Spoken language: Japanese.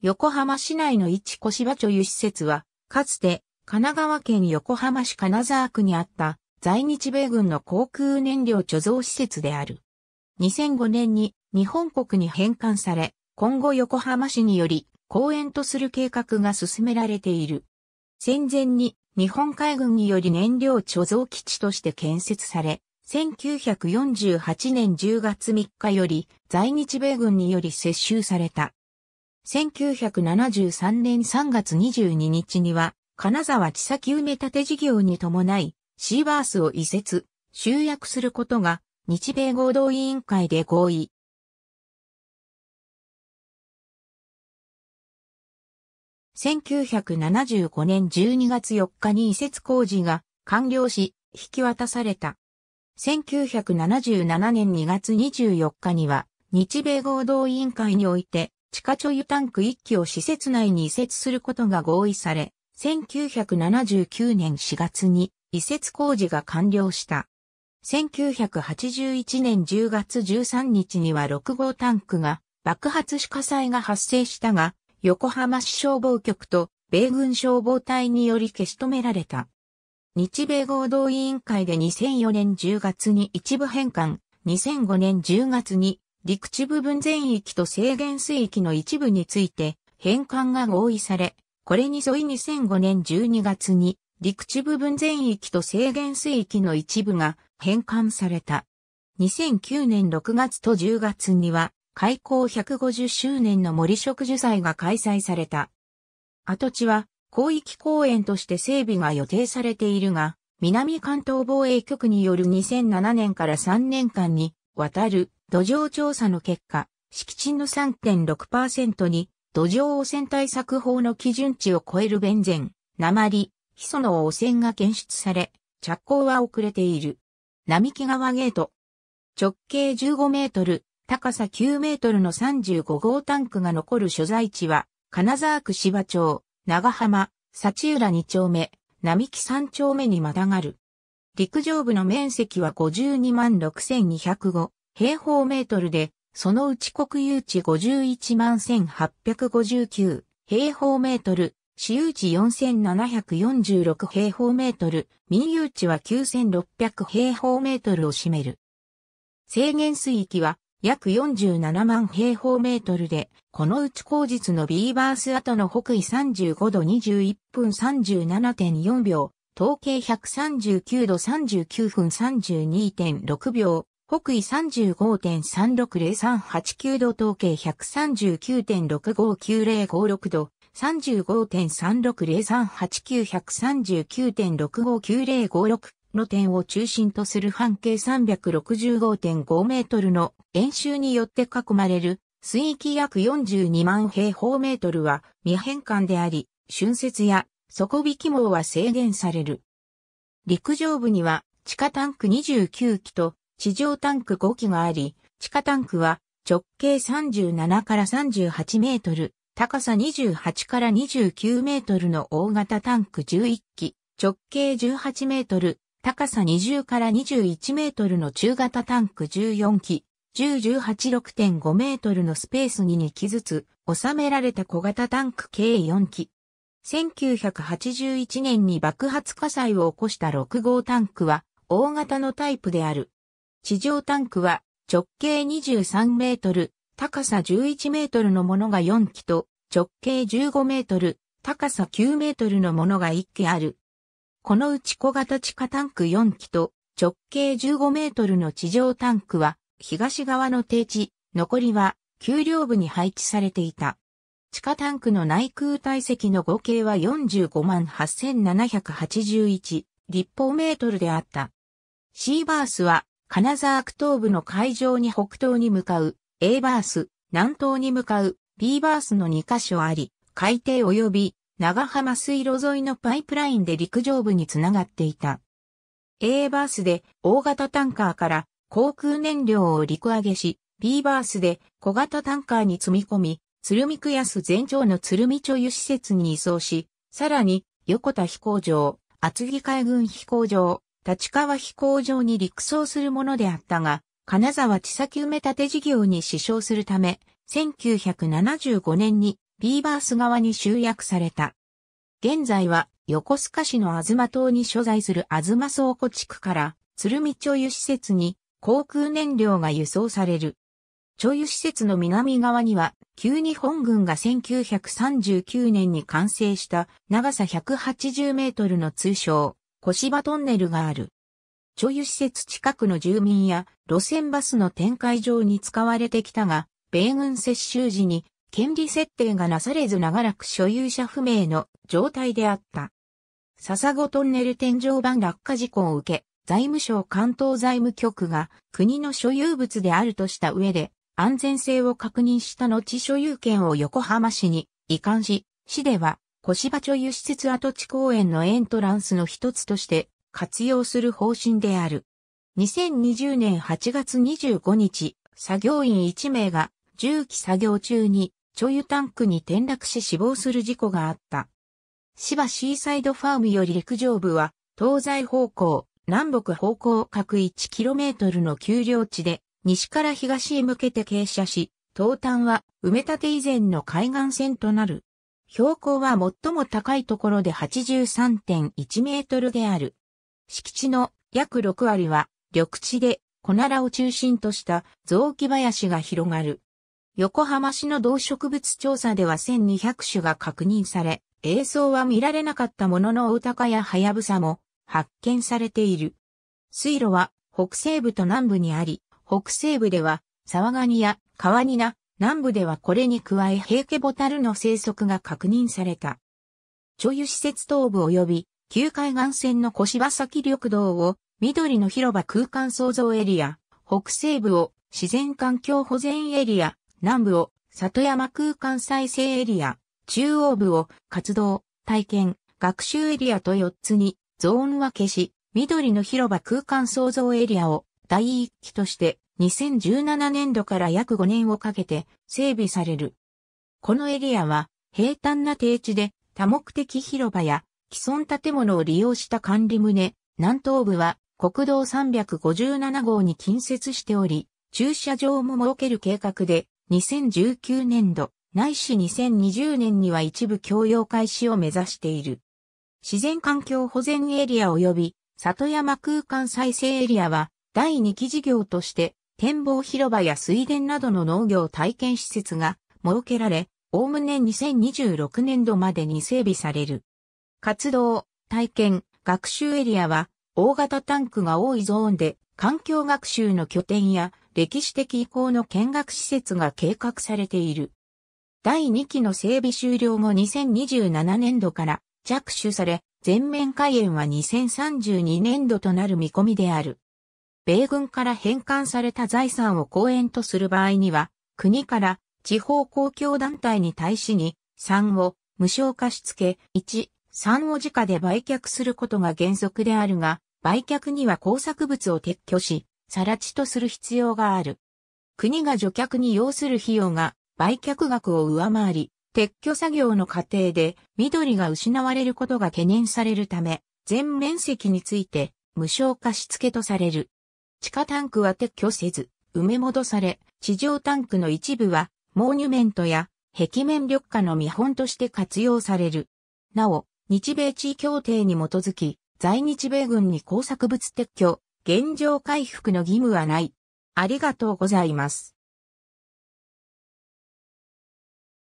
横浜市内の一小芝貯油施設は、かつて神奈川県横浜市金沢区にあった在日米軍の航空燃料貯蔵施設である。2005年に日本国に返還され、今後横浜市により公園とする計画が進められている。戦前に日本海軍により燃料貯蔵基地として建設され、1948年10月3日より在日米軍により接収された。1973年3月22日には、金沢地先埋め立て事業に伴い、シーバースを移設、集約することが、日米合同委員会で合意。1975年12月4日に移設工事が完了し、引き渡された。1977年2月24日には、日米合同委員会において、地下貯油タンク1機を施設内に移設することが合意され、1979年4月に移設工事が完了した。1981年10月13日には6号タンクが爆発し火災が発生したが、横浜市消防局と米軍消防隊により消し止められた。日米合同委員会で2004年10月に一部返還、2005年10月に陸地部分全域と制限水域の一部について返還が合意され、これに沿い2005年12月に陸地部分全域と制限水域の一部が返還された。2009年6月と10月には開港150周年の森植樹祭が開催された。跡地は広域公園として整備が予定されているが、南関東防衛局による2007年から3年間にわたる土壌調査の結果、敷地の3.6%に土壌汚染対策法の基準値を超えるベンゼン、鉛、ヒ素の汚染が検出され、着工は遅れている。並木川ゲート。直径15メートル、高さ9メートルの35号タンクが残る所在地は、金沢区芝町、長浜、幸浦2丁目、並木3丁目にまたがる。陸上部の面積は52万6205平方メートルで、そのうち国有地51万1859平方メートル、私有地4746平方メートル、民有地は9600平方メートルを占める。制限水域は約47万平方メートルで、このうち後日のビーバース跡の北緯35度21分37.4秒、統計139度39分32.6秒、北緯35.360389度統計139.659056度、35.36038939.659056の点を中心とする半径365.5メートルの円周によって囲まれる水域約42万平方メートルは未変換であり、春節や底引き網は制限される。陸上部には地下タンク29基と地上タンク5基があり、地下タンクは直径37から38メートル、高さ28から29メートルの大型タンク11基、直径18メートル、高さ20から21メートルの中型タンク14基、1018.6.5メートルのスペースに2機ずつ収められた小型タンク計4機。1981年に爆発火災を起こした6号タンクは大型のタイプである地上タンクは直径23メートル、高さ11メートルのものが4基と直径15メートル、高さ9メートルのものが1基ある。このうち小型地下タンク4基と直径15メートルの地上タンクは東側の低地、残りは丘陵部に配置されていた。地下タンクの内空体積の合計は45万8781立方メートルであった。シーバースは金沢区東部の海上に北東に向かう A バース、南東に向かう B バースの2カ所あり、海底及び長浜水路沿いのパイプラインで陸上部につながっていた。A バースで大型タンカーから航空燃料を陸揚げし、B バースで小型タンカーに積み込み、鶴見区安全町の鶴見町油施設に移送し、さらに横田飛行場、厚木海軍飛行場、立川飛行場に陸送するものであったが、金沢地先埋め立て事業に支障するため、1975年にビーバース側に集約された。現在は横須賀市の東島に所在する東倉庫地区から鶴見町油施設に航空燃料が輸送される。町油施設の南側には旧日本軍が1939年に完成した長さ180メートルの通称小芝トンネルがある。貯油施設近くの住民や路線バスの展開上に使われてきたが、米軍接収時に権利設定がなされず長らく所有者不明の状態であった。笹子トンネル天井板落下事故を受け、財務省関東財務局が国の所有物であるとした上で、安全性を確認した後所有権を横浜市に移管し、市では小場町輸施設跡地公園のエントランスの一つとして活用する方針である。2020年8月25日、作業員1名が重機作業中に貯油タンクに転落し死亡する事故があった。芝シーサイドファームより陸上部は東西方向、南北方向各 1km の丘陵地で西から東へ向けて傾斜し、東端は埋め立て以前の海岸線となる。標高は最も高いところで83.1メートルである。敷地の約6割は緑地で小奈良を中心とした雑木林が広がる。横浜市の動植物調査では1200種が確認され、映像は見られなかったものの大高やハヤブサも発見されている。水路は北西部と南部にあり、北西部では沢ガニや川ニナ、南部ではこれに加え平家ボタルの生息が確認された。貯油施設東部及び旧海岸線の小柴崎緑道を緑の広場空間創造エリア、北西部を自然環境保全エリア、南部を里山空間再生エリア、中央部を活動、体験、学習エリアと4つにゾーン分けし、緑の広場空間創造エリアを第一期として2017年度から約5年をかけて整備される。このエリアは平坦な低地で多目的広場や既存建物を利用した管理棟、南東部は国道357号に近接しており、駐車場も設ける計画で、2019年度、ないし2020年には一部共用開始を目指している。自然環境保全エリア及び里山空間再生エリアは第2期事業として展望広場や水田などの農業体験施設が設けられ、おおむね2026年度までに整備される。活動、体験、学習エリアは、大型タンクが多いゾーンで、環境学習の拠点や歴史的遺構の見学施設が計画されている。第2期の整備終了後2027年度から着手され、全面開園は2032年度となる見込みである。米軍から返還された財産を公園とする場合には、国から地方公共団体に対しに、3を無償貸付、1、3を自家で売却することが原則であるが、売却には工作物を撤去し、さら地とする必要がある。国が除却に要する費用が売却額を上回り、撤去作業の過程で緑が失われることが懸念されるため、全面積について無償化し付とされる。地下タンクは撤去せず、埋め戻され、地上タンクの一部は、モーニュメントや壁面緑化の見本として活用される。なお、日米地位協定に基づき、在日米軍に工作物撤去、現状回復の義務はない。ありがとうございます。